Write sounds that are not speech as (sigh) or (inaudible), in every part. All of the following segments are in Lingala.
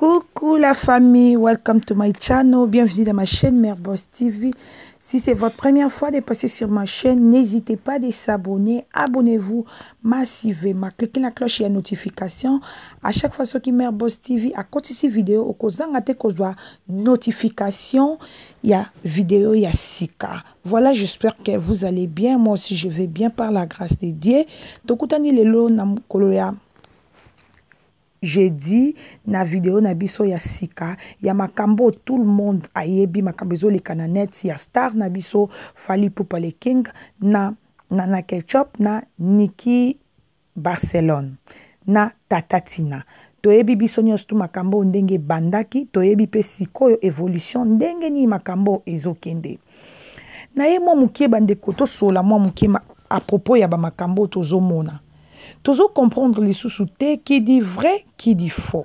Coucou la famille, welcome to my channel, bienvenue dans ma chaîne Mère Boss TV. Si c'est votre première fois de passer sur ma chaîne, n'hésitez pas à s'abonner, abonnez-vous massivement, cliquez la cloche et la notification. À chaque fois, que Mère Boss TV, a côté cette vidéo, vous cause la notification, il y a vidéo, il y a Sika. Voilà, j'espère que vous allez bien. Moi aussi, je vais bien par la grâce de Dieu. Donc, les jeudi na video na biso ya sika ya makambo tout le monde ayebi makambo ezoleka na net ya star na biso fali pupa le king na, na, na ketchup na niki barcelone na tata tina toyebi biso nyonso tu makambo oyo ndenge ebandaki toyebi mpe sikoyo évolution ndenge nini makambo ezokende na ye mwa mokie bandeko tosola mwa mokie apropos ya bamakambo tozomona tozokomprendre lisusu te kidi vrai kidi faux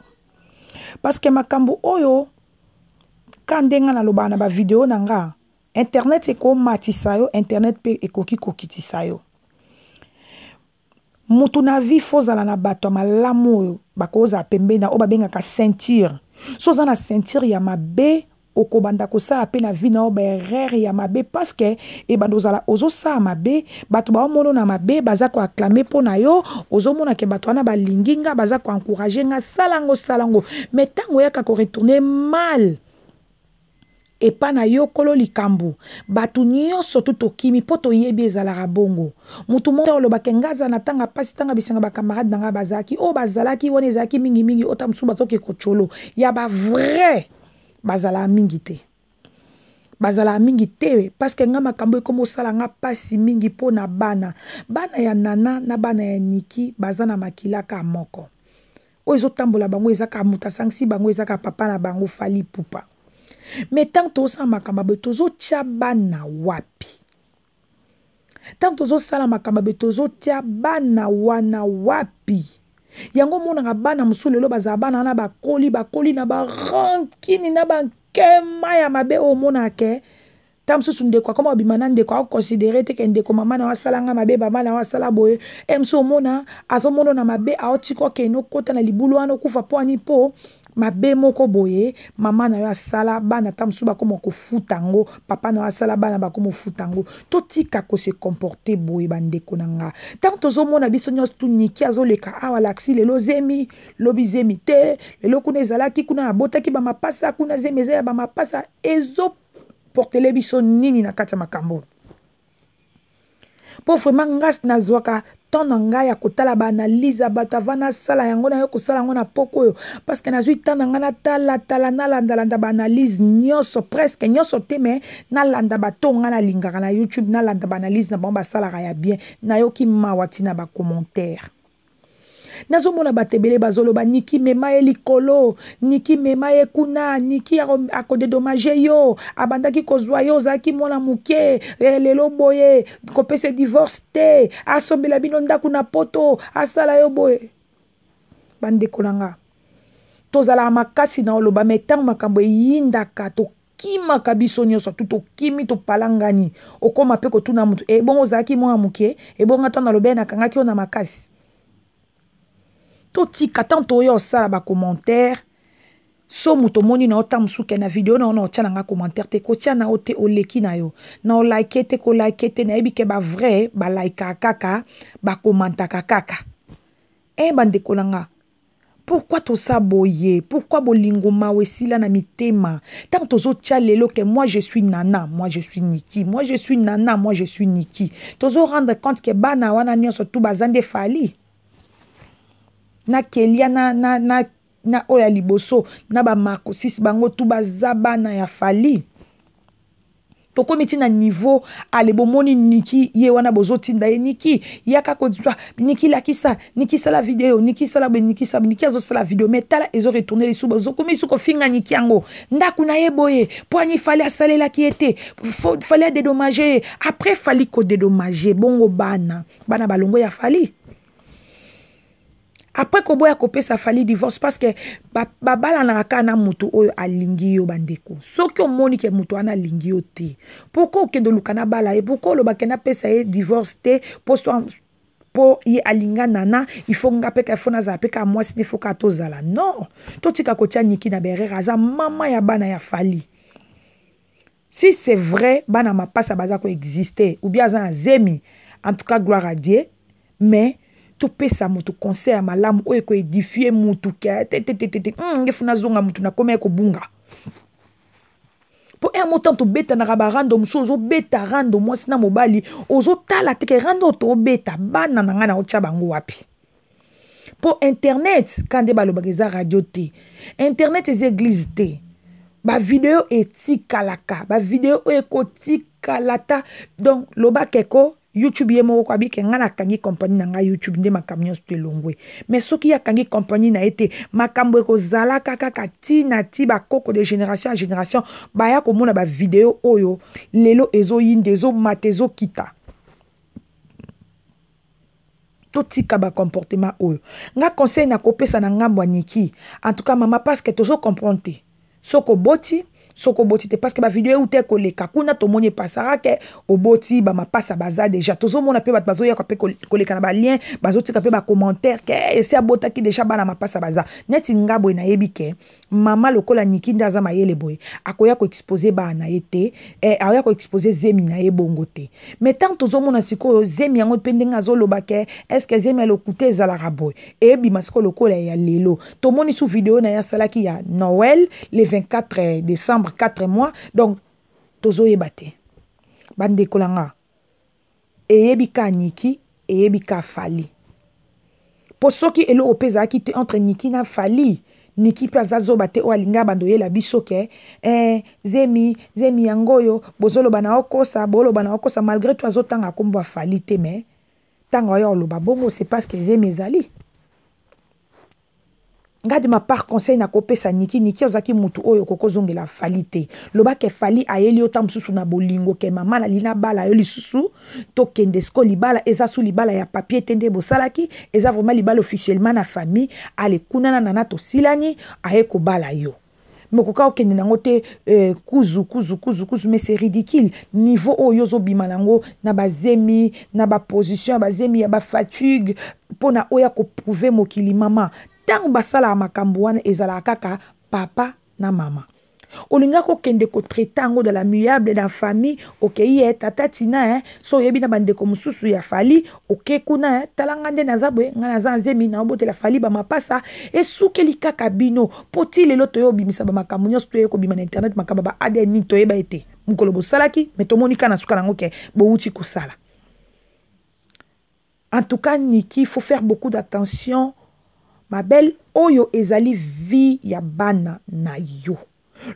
parceke makambo oyo ka ndenge nalobaka na bavideo na nga internet ekomatisa yo internet mpe ekoki kokitisa yo motu na vi fo ozala na bato ya malamu oyo bakozala pembeni na oyo babengaka ceinture so oza na ceinture ya mabe okobanda kosala mpe na vi na yo baerreur ya mabe parceke ebanda eh ozala ozosala mabe bato baomonona mabe baza koaklame mpo na yo ozomona ke bato wana balingi nga baza koencourage nga salango salango me ntango oyaka koretourne mal epa na yo kolo likambo bato nyonso tu tokimi mpo toyebi ezalaka bongo motu moko olobaka nga aza na ntanga mpasi ntanga bisanga bakamarade na nga bazalaki oyo bazalaki wana ezalaki mingimingi ota mosusu bazoki kotyolo ya bavrai bazalaka mingi te bazalaka mingi te parceke nga makambo ekoma osala nga mpasi mingi mpo na bana bana ya nana na bana ya niki baza na makila ka moko oyo ezotambola bango eza ka moto asangisi bango eza ka papa na bango fali pupa me ntango tozosala makambo abe tozotia bana wapi ntango tozosala makambo abe tozotia bana wana wapi yango omonaka bana mosusu lelo bazala bana wana bakoli bakoli na barankini na bankema ya mabe oyo omonake ta mosusu ndeko akoma obima na ndeko akokonsidere teke ndeko mama na yo asalanga mabe mama na yo asala boye e mosusu omona azomonana mabe aotika okende okota na libulu wana okufa mpo ani mpo mabe moko boye mama na yo asala bana ata mosusu bakoma kofuta yango papa na yo asala bana bakoma ofuta yango totika kose komporte boye bandeko na nga ntango tozomona biso nyonso tu niki azoleka awa laksi lelo zemi lobi zemi te lelo kuna ezalaki kuna nabotaki bamapasa kuna zemi eza ya bamapasa ezoportele biso nini na kati ya makambo mpo vraimen nga nazwaka temps na ngai ya kotala baanalyse ya bato ava nasala yango nayo kosala yango na poko oyo parceke nazwi temps na ngai natalatala nalandalanda baanalyse nyonso presque nyonso te me nalanda bato ngai nalingaka na youtube nalanda baanalyse na bango basalaka ya bien nayoki mawa ntina bacommentaire nazomona bato ebele bazoloba niki mema ye likolo niki mema ye kuna niki akodedomage yo abandaki kozwa yo ozalaki mwana moke e, lelo boye kopesa divorce te asombela bino ndako na poto asala yo boye bandeko na nga tozalaka makasi na oloba me ntango makambo eyindaka tokimaka biso nyonso tu tokimi topalangani okóma mpe kotuna motu ebongo ozalaki mwana moke ebongo ata nalobe nakangaki yo na makasi totika ntanto oyo osala bacommentaire so moto omoni na ota mosu ke na video na yo na otya na nga commentaire te kotia na yo te oleki na yo na olaike te kolaike te nayebi ke bavrai balaikaka kaka bakomantaka kaka e bandeko na nga pourkui toza boye pourkui bolingo mawa esila na mitema ntango tozotia lelo ke moi je suis nana moi je suis niki moi je suis nana moi je suis niki tozorendre compte ke bana wana nyonso tu baza nde fali na kelia na, na, na, na oyo ya liboso na bamakosisi bango tu baza bana ya fali tokómi ti na niveau ale bomoni niki ye wana bozotinda ye niki yaka kozwa niki lakisa niki sala video niki sala boye niki sala niki azosala video me tala ezoretourne lisu bozokómi su kofinga niki yango ndako na ye boye mpo ani fali asalelaki ye te fali adedomage ye après fali kodedomage bongo bana bana balongo ya fali après koboya kopesa fali divorce parce que babalanaka ba, ba na motu oyo alingi yo bandeko soki omoni ke motu wana alingi yo te pourkoi okende oluka na bala ye pourkoi olobakende apesa ye divorce te po mpo ye alinga nana ifo nga mpe ka fo nazala mpe ka mwasi te fo ka tozala non totika kotia niki na berere aza mama ya bana ya fali si c'est vrai bana mapasa baza koexiste ou bien aza na zemi en tout cas gloire à dieu mais topesa motu conseil ya malamu oyo ekoedifie motu ke tetetetete hmm, nge funa azonga motu nakoma ya kobunga mpo un motan tobetanaka barando mosusu ozobeta rando mwasi na mobali ozotala teke rando tobeta bana na ngai na otya bango wapi mpo internet ka nde balobaka eza radio te internet eza église te bavideo etikalaka bavideo oyo ekotikala ta donc lobaka eko youtube ye moko abi ke nga nakangi kompani na ngai youtube nde makambo nyonso tolongo ye me soki ye akangi kompani na ye te makambo ekozala kaka ka ntina ti bakoko de génération ya génération baya komona bavideo oyo lelo ezoyinda ezomata ezokita totika bacomportement oyo nga conseil nakopesa na ngambo ya niki en tout cas mama parce que tozocomprendre te soki oboti soki oboti te parceke bavideo euta koleka kuna tomoni epasaka ke oboti bamapasa baza deja tozomona mpe bato bazoyaka mpe koleka na balien bazotika mpe bacommentaire ke ese abotaki deja bana mapasa baza neti nga boye nayebi ke mama lokola niki nde aza mayele boye akoya koexpose bana na ye te eh, akoya koexpose zemi na ye bongo te ma tant tozomona sikoyo zemi yango mpe ndenge azoloba ke estce zemi alokute ezalaka boye eyebima sikoyo lokola ya lelo tomoni su video na ye asalaki ya noel le 24 eh, décembre septembre 4 mois donc tozoyeba te bandeko na nga eyebi ka niki eyebi ka fali mpo soki eloko mpe ezalaki te entre niki na fali niki mpe aza zoba te oyo alingi abanda oyela biso ke eh, zemi zemi yango oyo bozoloba na okosa boloba na okosa malgré to azotanga akombo afali te me ntango oyo oloba bongo c'est parce que zemi ezali ngai de ma part conseil nakopesa niki niki ozalaki motu oyo okokozongela fali te lobaka efali ayeli yo ta mosusu na bolingo ke mama nali nabala yo lisusu tokende siko libala eza su libala ya papier te nde bosalaki eza vraiment libala officiellement na famille ale kuna na nana tosilani aye kobala yo me okoka okende nango te eh, kuzu kuzu kuzu kuzu mais c'est ridicule niveau oyo ozobima nango na bazemi na baposition ya bazemi ya bafatigue mpona oyo akoprouve mokili mama ntango basalaka makambo wana ezalaka kaka papa na mama olingi akokende kotraite yango dans la muyable na famille okei ye eh, tata tina e so oyebi na bandeko mosusu ya fali oke kuna e eh, tala nga nde naza boye ngai naza nzemi naobotela fali bamapasa esukeli kaka bino mpo ti lelo toye obimisa bamakambo nyonso toye kobima na internet makambo ba adn nini toyeba ete mokolo bosalaki me tomoni ka na suka nango ke bowuti kosala en tout cas niki faut faire beaucoup d'attention mabele oyo ezali vi ya bana na yo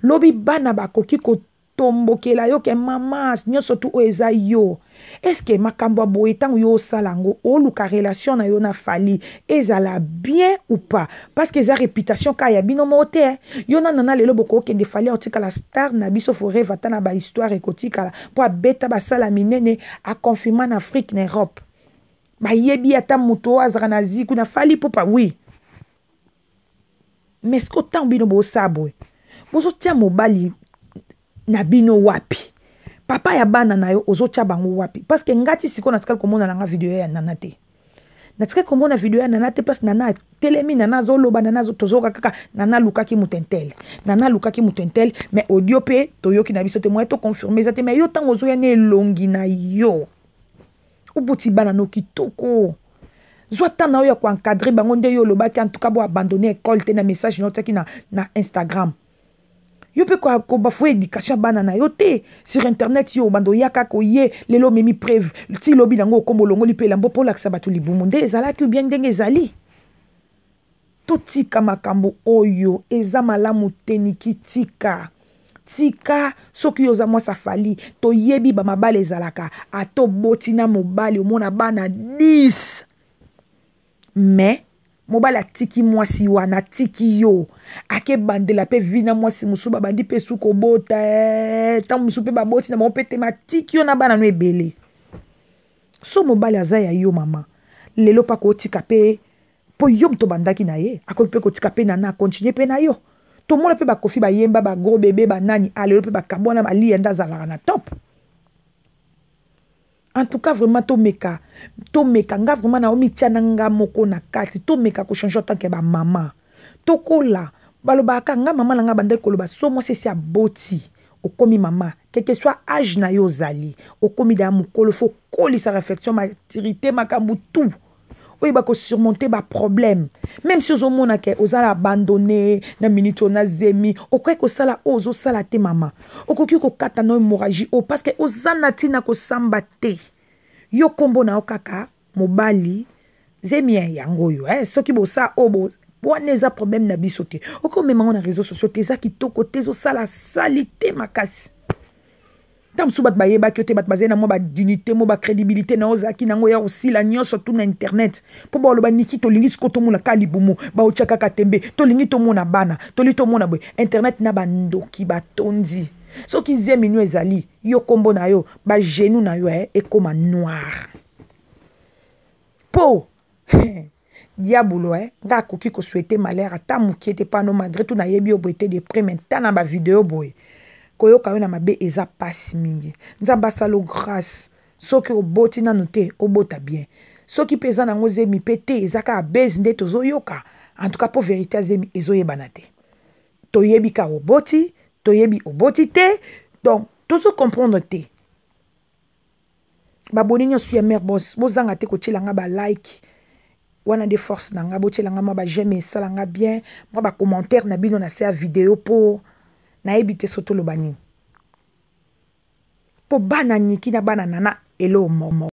lobi bana bakoki kotombokela yo ke mama nyonso tu oyo eza yo eske makambo ya boye ntango yo osala yango oluka relation na yo na fali ezala bien ou pas parceke eza réputation kaka ya bino moko te eh. yo nana na lelo bokookende fali aotikala star na biso foreva ata na bahistware ekotikala mpo abeta basala minene aconfirma na afrique na europe bayebi ata moto oyo azalaka na ziku na fali mpo pa wi oui. me siko ntango bino bosa boye bozotia mobali na bino wapi papa ya bana na yo ozotia bango wapi parceke ngati sikoyo natikali komona nanga video ya nana te natikali komona video ya nana te place nana atelemi nana azoloba nana tozoyoka kaka nana alukaki moto intele nana alukaki moto intele mais audio mpe toyoki na biso te moye toconfirme eza te mais yo ntango ozoya na elongi na yo obuti bana no kitoko zwa ntango na oyo ya koencadre bango nde yo olobaki antuka bo abandone ekole te na message na otiaki na, na instagram yo mpe kobafue éducation ya bana na yo te sur internet yo bando oya kaka oye lelo omemi preuve ti lobi nango okomba olongoli mpe elambo mpo olakisa bato libumu nde ezalaki obien ndenge ezali totika makambo oyo eza malamu te niki tika tika soki yo oza mwasi afali toyebi bamabale ezalaka ata oboti na mobali omona bana 10 me mobali atiki mwasi wana atiki yo akebandela mpe vi na mwasi mosusu babandi mpe su kobota e, eh, ntango mosusu mpe baboti na bango mpe tema atiki yo na bana no ebele so mobali aza ya yo mama lelo mpaka otika mpe mpo yo moto obandaki na ye akoki mpe kotika mpe na na akontinue mpe na yo tomona mpe bakofi bayemba bagro bebe banani alelo mpe bakabwana balia nde azalaka na top en tout cas vraiment tomeka tomeka nga vraiment naomi tia na nga moko na kati tomeka kochange tanke bamama tokola balobaka nga mama na nga bandeli koloba so mwasi esi aboti okomi mama keke soit age na yo ozali okomi da ya mokolo fo okolisa réflexion maturité makambo tout oyo bakosurmonte baproblème même si ozomona ke ozala abandonné na miniti onazemi okoki kosala oyo ozosala te mama okoki kokata na hémorragie oyo parce ke oza na ntina kosamba te yo nkombo na yo kaka mobali zemi ya yango oyo eh? soki bosala oyo wana eza problème na biso te okomema ngo na réseau sociaux te eza kitoko te ezosala sali te makasi ata mosusu bato bayebaki yo te bato bazali na mwa badunité mwa bacrédibilité na ozalaki nango ya kosila nyonso tu na internet mpo baloba niki tolingi sikoyo tomona ka libumu baotya kaka tembe tolingi tomona bana tolingi tomona boye internet na bandoki batondi soki nzie minu ezali yo nkombo na yo bagenu na yo eh, ekóma noir mpo (laughs) diabolo eh, nga akoki koswete malere ata mokie te mpano malgré tu nayebi yo boye te de prime nta na bavideo boye koyoka yo na mabe eza pasi mingi nzambe asala grâce soki oboti nanu te obota bien soki mpe eza nango zemi mpe te eza kaka base nde tozoyoka antuka mpo verité azemi ezoyebana te toyebi kaka oboti toyebi oboti te donc tozocomprendre te baboni nyonso ya mare bos bozanga te kotielanga balike wana nde force na nga botielanga mwa bageme esala nga bien mwa bacommentaire na bino na se ya video mpo nayebi te so toloba nini mpo bana niki na bana nana elo momo